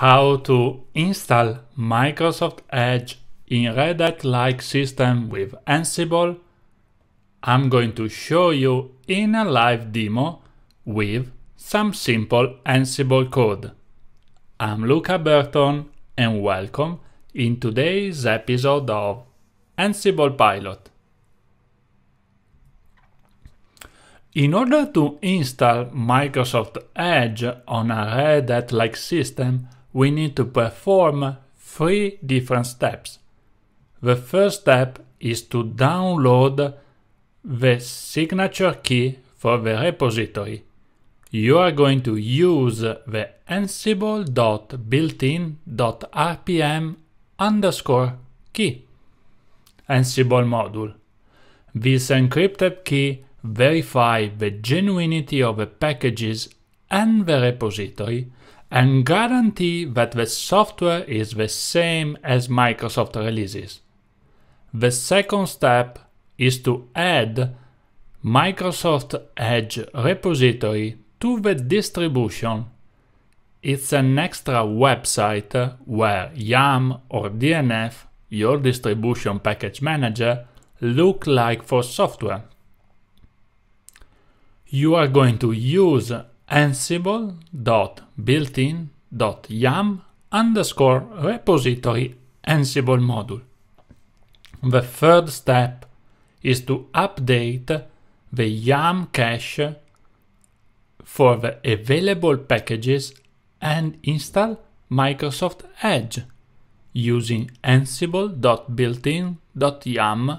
how to install Microsoft Edge in Red Hat-like system with Ansible, I'm going to show you in a live demo with some simple Ansible code. I'm Luca Burton and welcome in today's episode of Ansible Pilot. In order to install Microsoft Edge on a Red Hat-like system, we need to perform three different steps. The first step is to download the signature key for the repository. You are going to use the ansible.builtin.rpm underscore key Ansible module. This encrypted key verifies the genuinity of the packages and the repository and guarantee that the software is the same as Microsoft releases. The second step is to add Microsoft Edge repository to the distribution. It's an extra website where YAM or DNF, your distribution package manager, look like for software. You are going to use ansible.builtin.yam underscore repository ansible module. The third step is to update the YAM cache for the available packages and install Microsoft Edge using ansible.builtin.yam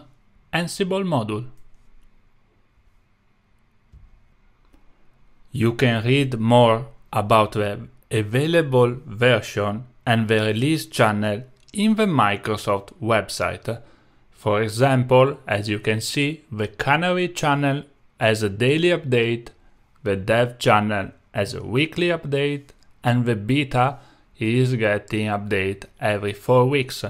ansible module. You can read more about the available version and the release channel in the Microsoft website. For example, as you can see, the Canary channel has a daily update, the Dev channel has a weekly update, and the beta is getting update every 4 weeks.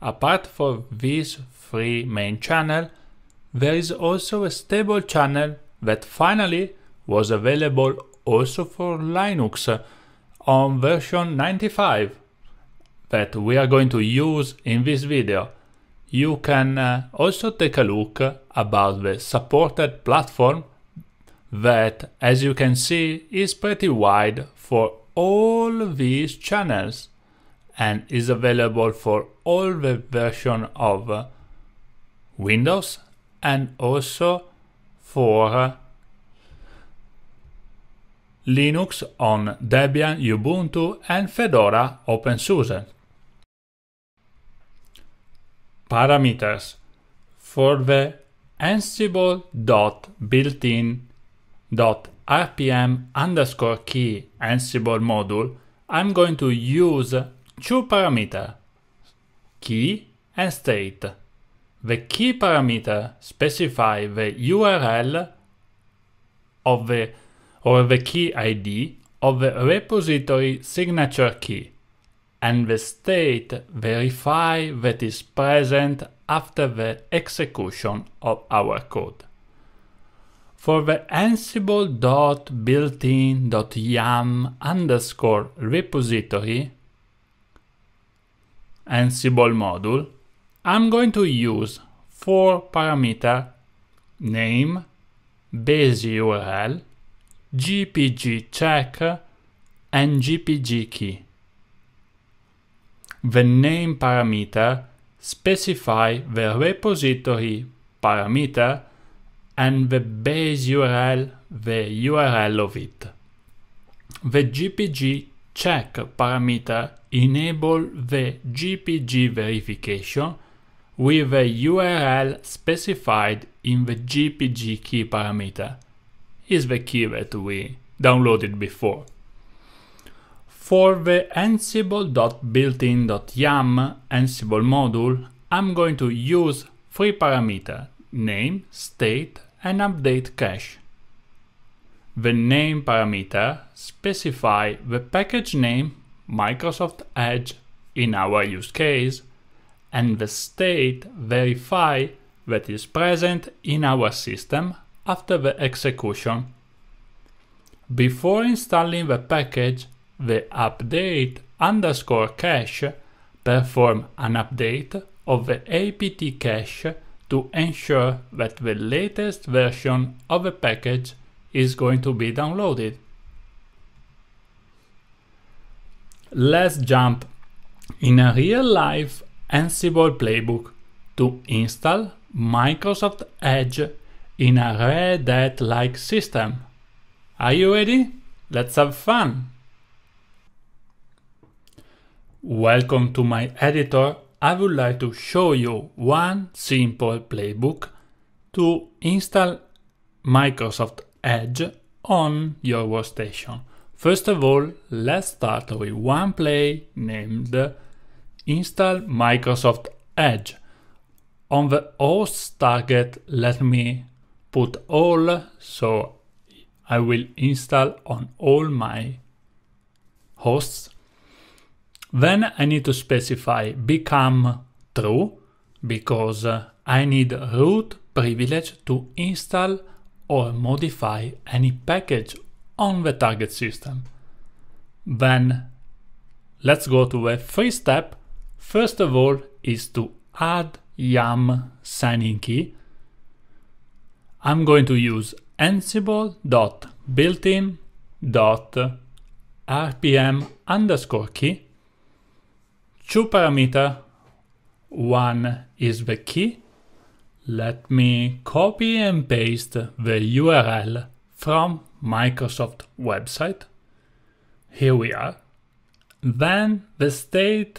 Apart from these three main channels, there is also a stable channel that finally was available also for Linux on version 95 that we are going to use in this video. You can uh, also take a look about the supported platform that, as you can see, is pretty wide for all these channels and is available for all the version of uh, Windows and also for uh, Linux on Debian, Ubuntu, and Fedora OpenSUSE. Parameters for the ansible.builtin.rpm underscore key ansible module, I'm going to use two parameters, key and state. The key parameter specify the URL of the or the key ID of the repository signature key, and the state verify that is present after the execution of our code. For the ansible.builtin.yam underscore repository Ansible module, I'm going to use four parameter name, base URL, GPG check and GPG key. The name parameter specify the repository parameter and the base URL, the URL of it. The GPG check parameter enable the GPG verification with the URL specified in the GPG key parameter is the key that we downloaded before. For the ansible.builtin.yam ansible module, I'm going to use three parameters, name, state, and update cache. The name parameter specify the package name Microsoft Edge in our use case, and the state verify that is present in our system after the execution. Before installing the package, the update underscore cache perform an update of the apt cache to ensure that the latest version of the package is going to be downloaded. Let's jump in a real-life Ansible playbook to install Microsoft Edge in a Red Hat-like system. Are you ready? Let's have fun! Welcome to my editor. I would like to show you one simple playbook to install Microsoft Edge on your workstation. First of all, let's start with one play named Install Microsoft Edge. On the host target, let me put all so I will install on all my hosts. Then I need to specify become true because uh, I need root privilege to install or modify any package on the target system. Then let's go to the three step. First of all is to add yum signing key I'm going to use ansible.built-in.rpm underscore key, two parameter, one is the key. Let me copy and paste the URL from Microsoft website. Here we are. Then the state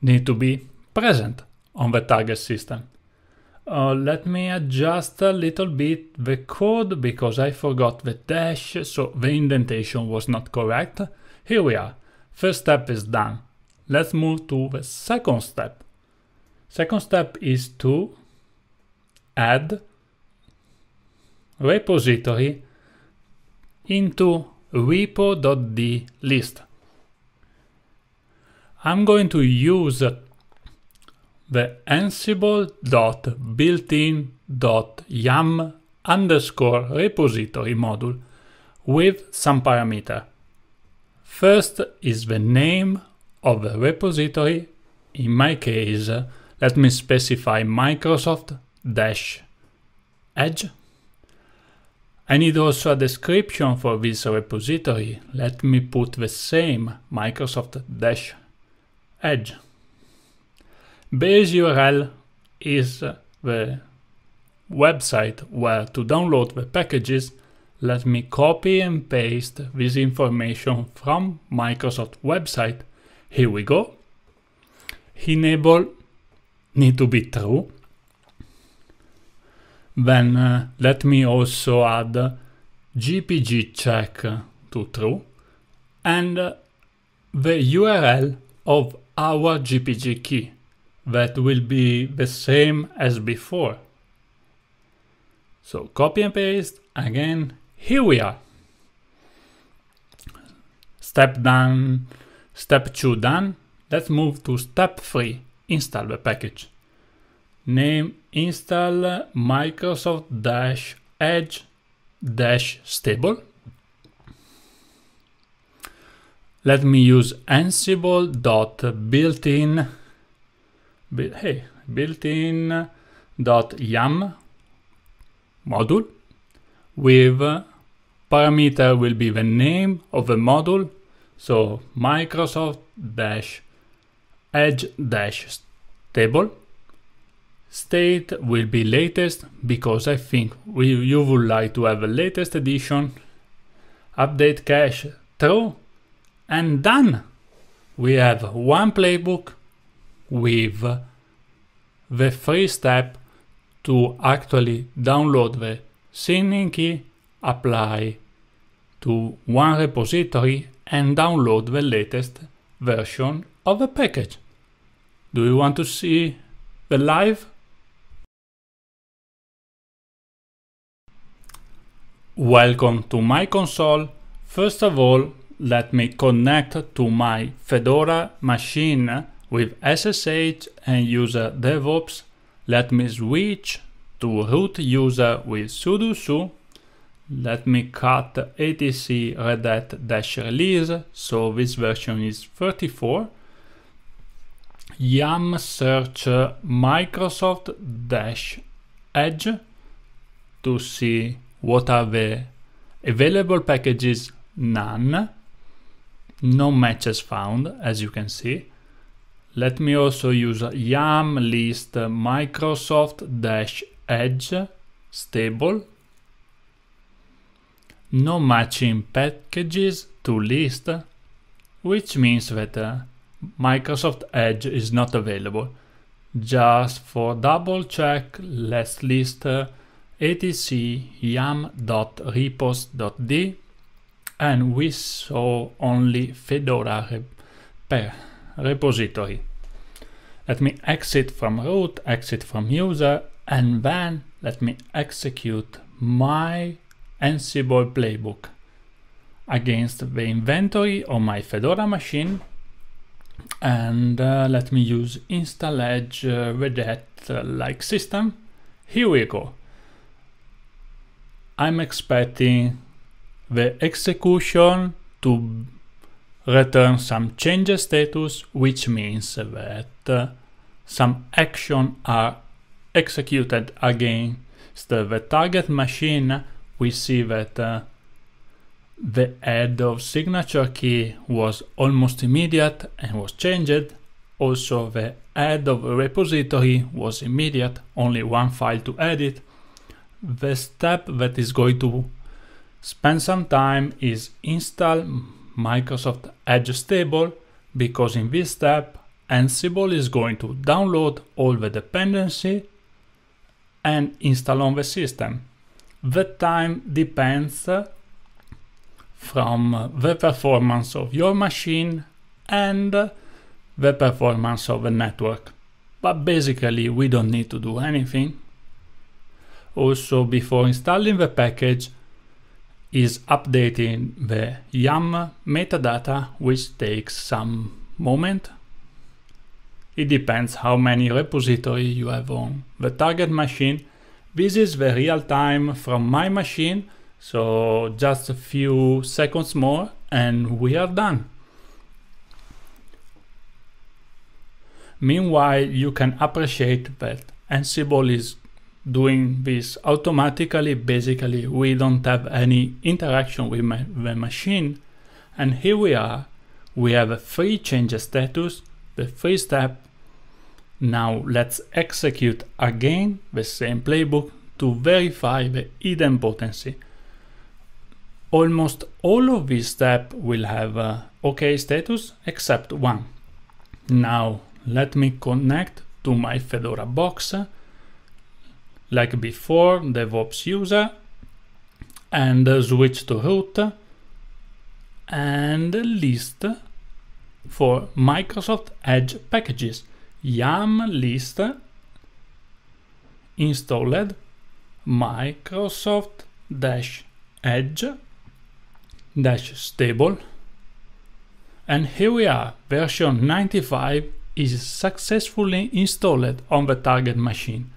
need to be present on the target system. Uh, let me adjust a little bit the code because I forgot the dash, so the indentation was not correct. Here we are. First step is done. Let's move to the second step. Second step is to add repository into repo.d list. I'm going to use the yum underscore repository module with some parameter. First is the name of the repository. In my case, let me specify Microsoft dash edge. I need also a description for this repository. Let me put the same Microsoft dash edge. Base URL is the website where to download the packages. Let me copy and paste this information from Microsoft website. Here we go. Enable need to be true. Then uh, let me also add GPG check uh, to true and uh, the URL of our GPG key that will be the same as before. So copy and paste again. Here we are. Step done, step two done. Let's move to step three, install the package. Name install Microsoft dash edge dash stable. Let me use ansible dot built-in hey, built-in dot yam module with parameter will be the name of the module. So Microsoft dash edge dash stable state will be latest because I think we, you would like to have a latest edition update cache true and done. We have one playbook with the first step to actually download the signing key, apply to one repository and download the latest version of the package. Do you want to see the live? Welcome to my console. First of all, let me connect to my Fedora machine with SSH and user DevOps, let me switch to root user with sudo su. Let me cut etc red hat dash release, so this version is 34. Yum search Microsoft dash edge to see what are the available packages, none. No matches found, as you can see let me also use yum list Microsoft dash edge stable. No matching packages to list, which means that uh, Microsoft Edge is not available. Just for double check, let's list uh, etc yum.repos.d and we saw only Fedora rep repository. Let me exit from root, exit from user, and then let me execute my Ansible playbook against the inventory on my Fedora machine. And uh, let me use install edge uh, Red Hat-like uh, system. Here we go. I'm expecting the execution to return some change status, which means that uh, some action are executed against the target machine. We see that uh, the add of signature key was almost immediate and was changed. Also, the add of repository was immediate, only one file to edit. The step that is going to spend some time is install Microsoft Edge stable because in this step Ansible is going to download all the dependency and install on the system. The time depends uh, from uh, the performance of your machine and uh, the performance of the network. But basically we don't need to do anything. Also before installing the package is updating the YAM metadata, which takes some moment. It depends how many repository you have on the target machine. This is the real time from my machine, so just a few seconds more and we are done. Meanwhile, you can appreciate that Ansible is doing this automatically, basically we don't have any interaction with the machine. And here we are, we have a free change status, the free step. Now let's execute again the same playbook to verify the hidden potency. Almost all of these steps will have a OK status except one. Now let me connect to my Fedora box like before DevOps user and switch to root and list for Microsoft Edge packages yum list installed Microsoft dash edge dash stable and here we are version 95 is successfully installed on the target machine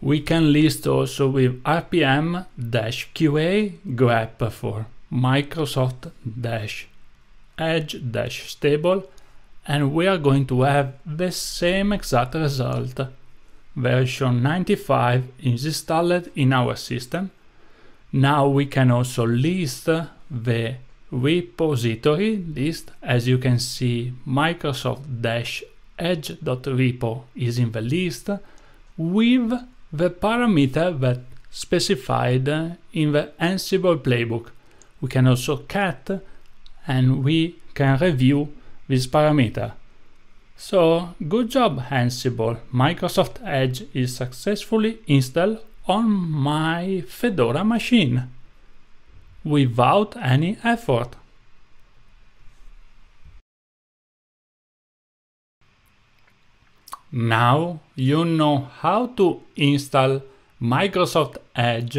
we can list also with rpm-qa grep for Microsoft-edge-stable and we are going to have the same exact result. Version 95 is installed in our system. Now we can also list the repository list. As you can see, Microsoft-edge.repo is in the list with the parameter that specified in the Ansible playbook. We can also cut and we can review this parameter. So good job Ansible, Microsoft Edge is successfully installed on my Fedora machine without any effort. Now you know how to install Microsoft Edge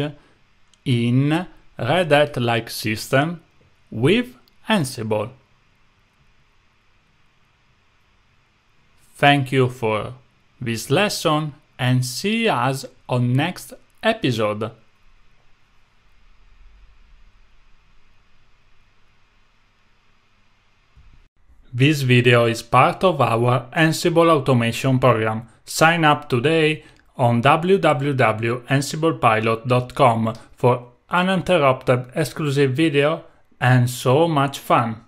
in Red Hat-like system with Ansible. Thank you for this lesson and see us on next episode. This video is part of our Ansible automation program. Sign up today on www.ansiblepilot.com for uninterrupted exclusive video and so much fun.